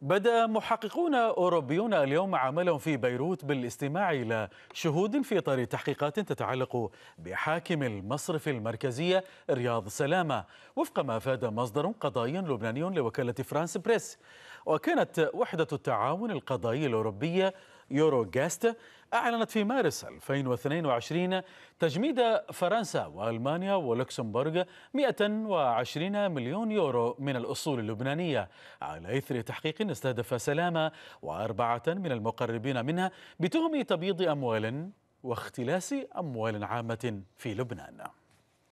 بدا محققون أوروبيون اليوم عملهم في بيروت بالاستماع إلى شهود في إطار تحقيقات تتعلق بحاكم المصرف المركزية رياض سلامة وفق ما أفاد مصدر قضائي لبناني لوكالة فرانس بريس وكانت وحدة التعاون القضائي الأوروبية يورو جاست أعلنت في مارس 2022 تجميد فرنسا وألمانيا ولوكسمبورغ 120 مليون يورو من الأصول اللبنانية على إثر تحقيق استهدف سلامة وأربعة من المقربين منها بتهم تبييض أموال واختلاس أموال عامة في لبنان